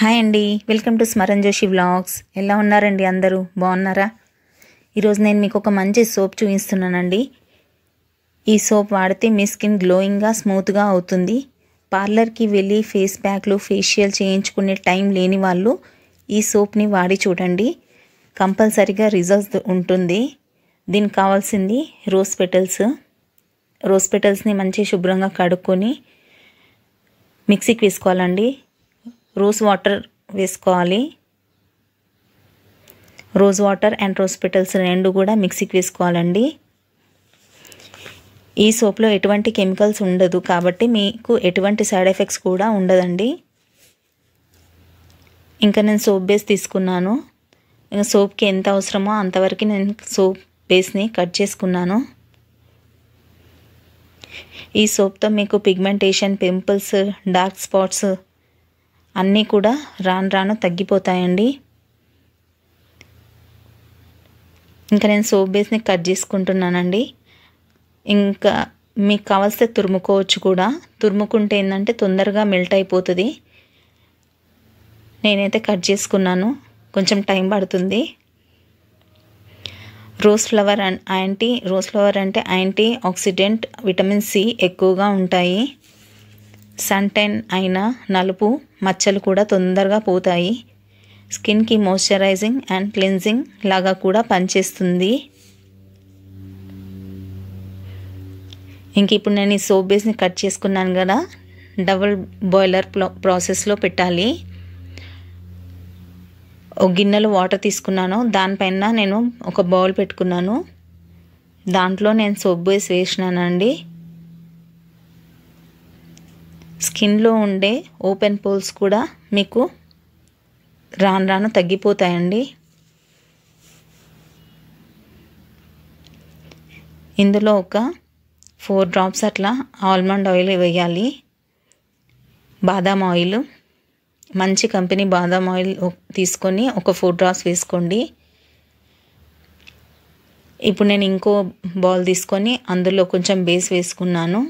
hi అండి welcome to Smaran Joshi vlogs ఎలా ఉన్నారండి అందరూ బాగున్నారా ఈరోజు నేను మీకు ఒక మంచి సోప్ చూపిస్తున్నానండి ఈ సోప్ వాడితే మీ స్కిన్ గ్లోయింగ్గా స్మూత్గా అవుతుంది పార్లర్కి వెళ్ళి ఫేస్ ప్యాక్లు ఫేషియల్ చేయించుకునే టైం లేని వాళ్ళు ఈ సోప్ని వాడి చూడండి కంపల్సరీగా రిజల్ట్ ఉంటుంది దీనికి కావాల్సింది రోజ్ పెటల్స్ రోజ్ పెటల్స్ని మంచి శుభ్రంగా కడుక్కొని మిక్సీకి వేసుకోవాలండి రోజ్ వాటర్ వేసుకోవాలి rose water and rose petals రెండు కూడా మిక్సీకి వేసుకోవాలండి ఈ సోప్లో ఎటువంటి కెమికల్స్ ఉండదు కాబట్టి మీకు ఎటువంటి సైడ్ ఎఫెక్ట్స్ కూడా ఉండదండి ఇంకా నేను సోప్ బేస్ తీసుకున్నాను ఇంకా సోప్కి ఎంత అవసరమో అంతవరకు నేను సోప్ బేస్ని కట్ చేసుకున్నాను ఈ సోప్తో మీకు పిగ్మెంటేషన్ పింపుల్స్ డార్క్ స్పాట్స్ అన్నీ కూడా రాను రాను తగ్గిపోతాయండి ఇంకా నేను సోప్ బేస్ని కట్ చేసుకుంటున్నానండి ఇంకా మీకు కావాల్స్తే తురుముకోవచ్చు కూడా తురుముకుంటే ఏంటంటే తొందరగా మెల్ట్ అయిపోతుంది నేనైతే కట్ చేసుకున్నాను కొంచెం టైం పడుతుంది rose flower and anti rose flower అంటే యాంటీ ఆక్సిడెంట్ విటమిన్ సి ఎక్కువగా ఉంటాయి సన్టైన్ అయిన నలుపు మచ్చలు కూడా తొందరగా పోతాయి స్కిన్కి మాయిశ్చరైజింగ్ అండ్ క్లెన్జింగ్ లాగా కూడా పనిచేస్తుంది ఇంక ఇప్పుడు నేను ఈ సోప్ బేస్ని కట్ చేసుకున్నాను కదా డబుల్ బాయిలర్ ప్రాసెస్లో పెట్టాలి ఒక గిన్నెలో వాటర్ తీసుకున్నాను దానిపైన నేను ఒక బౌల్ పెట్టుకున్నాను దాంట్లో నేను సోప్ బేస్ వేసినానండి స్కిన్లో ఉండే ఓపెన్ పోల్స్ కూడా మీకు రాను రాను తగ్గిపోతాయండి ఇందులో ఒక ఫోర్ డ్రాప్స్ అట్లా ఆల్మండ్ ఆయిల్ వేయాలి బాదాం ఆయిల్ మంచి కంపెనీ బాదాం ఆయిల్ తీసుకొని ఒక ఫోర్ డ్రాప్స్ వేసుకోండి ఇప్పుడు నేను ఇంకో బౌల్ తీసుకొని అందులో కొంచెం బేస్ వేసుకున్నాను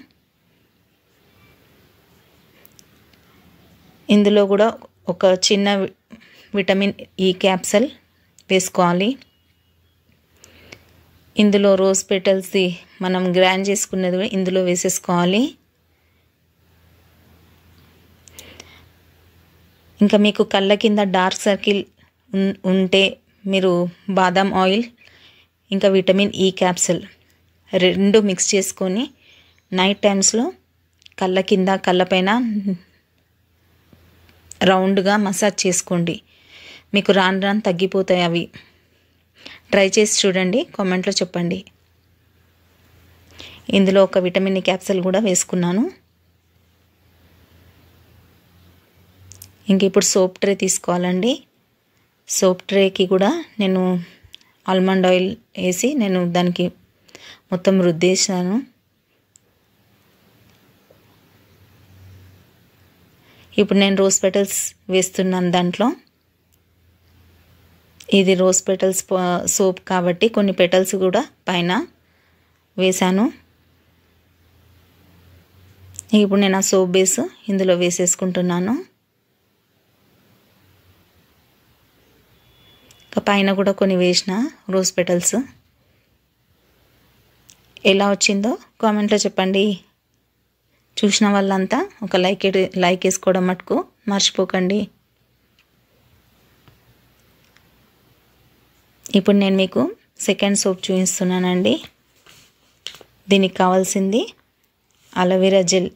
ఇందులో కూడా ఒక చిన్న విటమిన్ ఈ క్యాప్సల్ వేసుకోవాలి ఇందులో రోజ్ పెటల్స్ది మనం గ్రాండ్ చేసుకున్నది కూడా ఇందులో వేసేసుకోవాలి ఇంకా మీకు కళ్ళ కింద డార్క్ సర్కిల్ ఉంటే మీరు బాదం ఆయిల్ ఇంకా విటమిన్ ఈ క్యాప్సల్ రెండు మిక్స్ చేసుకొని నైట్ టైమ్స్లో కళ్ళ కింద కళ్ళపైన రౌండ్గా మసాజ్ చేసుకోండి మీకు రాను రాను తగ్గిపోతాయి అవి ట్రై చేసి చూడండి కామెంట్లో చెప్పండి ఇందులో ఒక విటమిన్ క్యాప్సల్ కూడా వేసుకున్నాను ఇంక ఇప్పుడు సోప్ ట్రే తీసుకోవాలండి సోప్ ట్రేకి కూడా నేను ఆల్మండ్ ఆయిల్ వేసి నేను దానికి మొత్తం రుద్దేశాను ఇప్పుడు నేను రోజ్ పెటల్స్ వేస్తున్నాను దాంట్లో ఇది రోజ్ పెటల్స్ సోప్ కాబట్టి కొన్ని పెటల్స్ కూడా పైన వేశాను ఇప్పుడు నేను ఆ సోప్ బేస్ ఇందులో వేసేసుకుంటున్నాను పైన కూడా కొన్ని వేసిన రోజ్ పెటల్స్ ఎలా వచ్చిందో కామెంట్లో చెప్పండి చూసిన వాళ్ళంతా ఒక లైక్ లైక్ వేసుకోవడం మటుకు మర్చిపోకండి ఇప్పుడు నేను మీకు సెకండ్ సోప్ చూపిస్తున్నానండి దీనికి కావాల్సింది అలోవెరా జెల్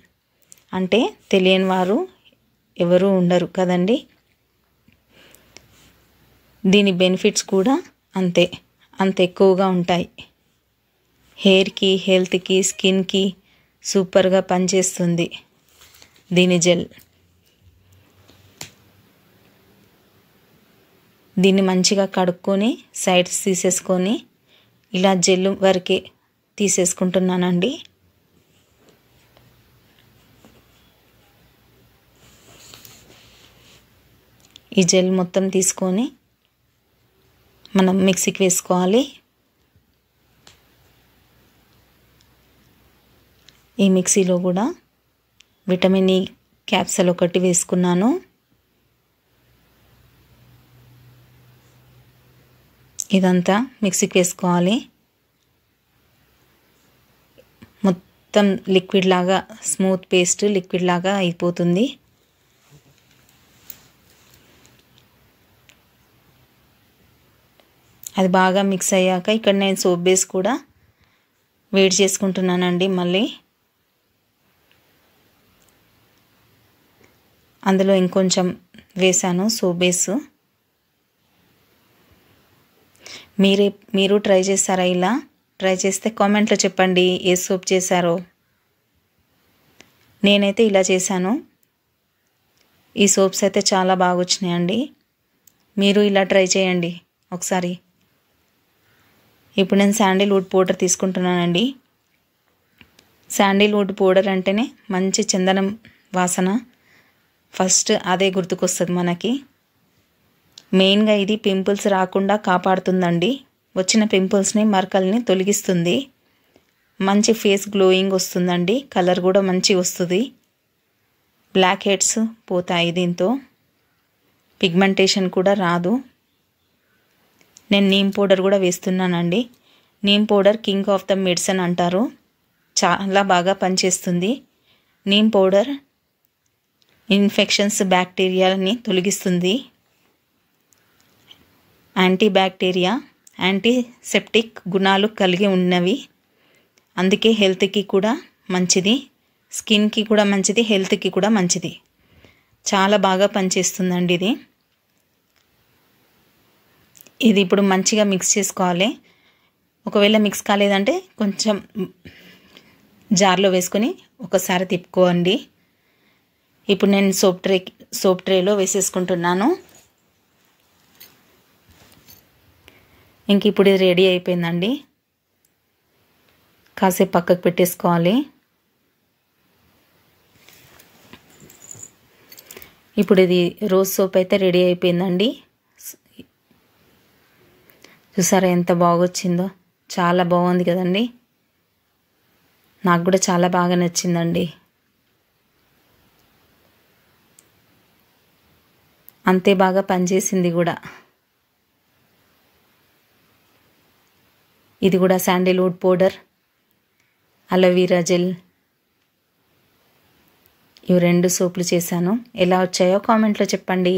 అంటే తెలియని వారు ఎవరూ ఉండరు కదండి దీని బెనిఫిట్స్ కూడా అంతే అంత ఎక్కువగా ఉంటాయి హెయిర్కి హెల్త్కి స్కిన్కి సూపర్గా పనిచేస్తుంది దీని జెల్ దీన్ని మంచిగా కడుక్కొని సైడ్స్ తీసేసుకొని ఇలా జెల్ వరకే తీసేసుకుంటున్నానండి ఈ జెల్ మొత్తం తీసుకొని మనం మిక్సీకి వేసుకోవాలి ఈ మిక్సీలో కూడా విటమిన్ ఈ e క్యాప్సల్ ఒకటి వేసుకున్నాను ఇదంతా మిక్సీకి వేసుకోవాలి మొత్తం లిక్విడ్ లాగా స్మూత్ పేస్ట్ లిక్విడ్ లాగా అయిపోతుంది అది బాగా మిక్స్ అయ్యాక ఇక్కడ నేను సోప్ బేస్ కూడా వేడి చేసుకుంటున్నానండి మళ్ళీ అందులో ఇంకొంచెం వేశాను సోబేస్ మీరే మీరు ట్రై చేస్తారా ఇలా ట్రై చేస్తే కామెంట్లో చెప్పండి ఏ సోప్ చేశారో నేనైతే ఇలా చేశాను ఈ సోప్స్ అయితే చాలా బాగా వచ్చినాయండి మీరు ఇలా ట్రై చేయండి ఒకసారి ఇప్పుడు నేను వుడ్ పౌడర్ తీసుకుంటున్నానండి శాండిల్ వుడ్ పౌడర్ అంటేనే మంచి చందనం వాసన ఫస్ట్ అదే గుర్తుకొస్తుంది మనకి మెయిన్గా ఇది పింపుల్స్ రాకుండా కాపాడుతుందండి వచ్చిన పింపుల్స్ని మరకల్ని తొలగిస్తుంది మంచి ఫేస్ గ్లోయింగ్ వస్తుందండి కలర్ కూడా మంచి వస్తుంది బ్లాక్ హెడ్స్ పోతాయి దీంతో పిగ్మెంటేషన్ కూడా రాదు నేను నీమ్ పౌడర్ కూడా వేస్తున్నానండి neem powder king of the medicine అంటారు చాలా బాగా పనిచేస్తుంది నీమ్ పౌడర్ ఇన్ఫెక్షన్స్ బ్యాక్టీరియాలని తొలగిస్తుంది యాంటీ బ్యాక్టీరియా యాంటీసెప్టిక్ గుణాలు కలిగి ఉన్నవి అందుకే హెల్త్కి కూడా మంచిది స్కిన్కి కూడా మంచిది హెల్త్కి కూడా మంచిది చాలా బాగా పనిచేస్తుందండి ఇది ఇది ఇప్పుడు మంచిగా మిక్స్ చేసుకోవాలి ఒకవేళ మిక్స్ కాలేదంటే కొంచెం జార్లో వేసుకొని ఒకసారి తిప్పుకోండి ఇప్పుడు నేను సోప్ ట్రే సోప్ ట్రేలో వేసేసుకుంటున్నాను ఇంక ఇప్పుడు ఇది రెడీ అయిపోయిందండి కాసేపు పక్కకు పెట్టేసుకోవాలి ఇప్పుడు ఇది రోజ్ సోప్ అయితే రెడీ అయిపోయిందండి చూసారా ఎంత బాగొచ్చిందో చాలా బాగుంది కదండి నాకు కూడా చాలా బాగా నచ్చిందండి అంతే బాగా పనిచేసింది కూడా ఇది కూడా శాండిల్వుడ్ పౌడర్ అలోవీరా జెల్ ఇవి రెండు సోపులు చేశాను ఎలా వచ్చాయో కామెంట్లో చెప్పండి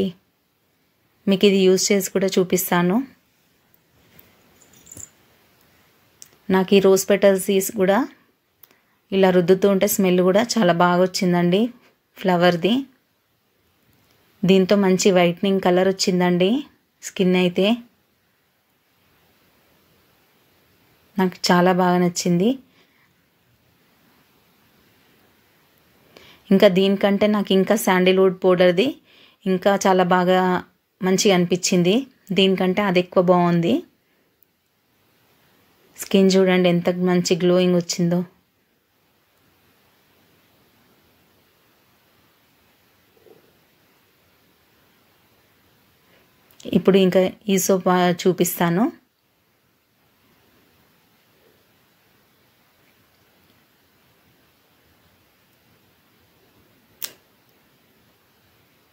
మీకు ఇది యూజ్ చేసి కూడా చూపిస్తాను నాకు ఈ రోజ్ పెటల్స్ కూడా ఇలా రుద్దుతూ ఉంటే స్మెల్ కూడా చాలా బాగా వచ్చిందండి ఫ్లవర్ది దీంతో మంచి వైట్నింగ్ కలర్ వచ్చిందండి స్కిన్ అయితే నాకు చాలా బాగా నచ్చింది ఇంకా దీనికంటే నాకు ఇంకా శాండిల్వుడ్ పౌడర్ది ఇంకా చాలా బాగా మంచిగా అనిపించింది దీనికంటే అది ఎక్కువ బాగుంది స్కిన్ చూడండి ఎంత మంచి గ్లోయింగ్ వచ్చిందో ఇప్పుడు ఇంకా ఈ సోప్ చూపిస్తాను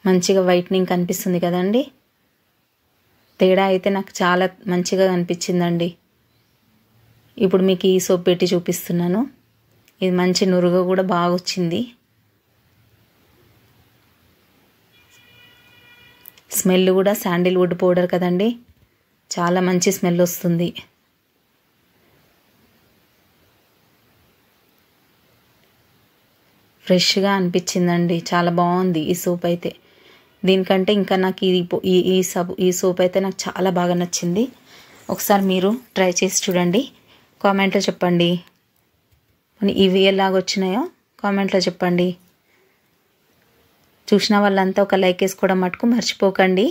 మంచిగా వైట్నింగ్ కనిపిస్తుంది కదండి తేడా అయితే నాకు చాలా మంచిగా కనిపించిందండి ఇప్పుడు మీకు ఈ సోప్ పెట్టి చూపిస్తున్నాను ఇది మంచి నురుగు కూడా బాగా వచ్చింది స్మెల్ కూడా శాండిల్వుడ్ పౌడర్ కదండి చాలా మంచి స్మెల్ వస్తుంది ఫ్రెష్గా అనిపించిందండి చాలా బాగుంది ఈ సూప్ అయితే దీనికంటే ఇంకా నాకు ఈ ఈ సబ్ ఈ సూప్ అయితే నాకు చాలా బాగా నచ్చింది ఒకసారి మీరు ట్రై చేసి చూడండి కామెంట్లో చెప్పండి ఇవి ఎలాగొచ్చినాయో కామెంట్లో చెప్పండి చూసిన వాళ్ళంతా ఒక లైక్ వేసుకోవడం మటుకు మర్చిపోకండి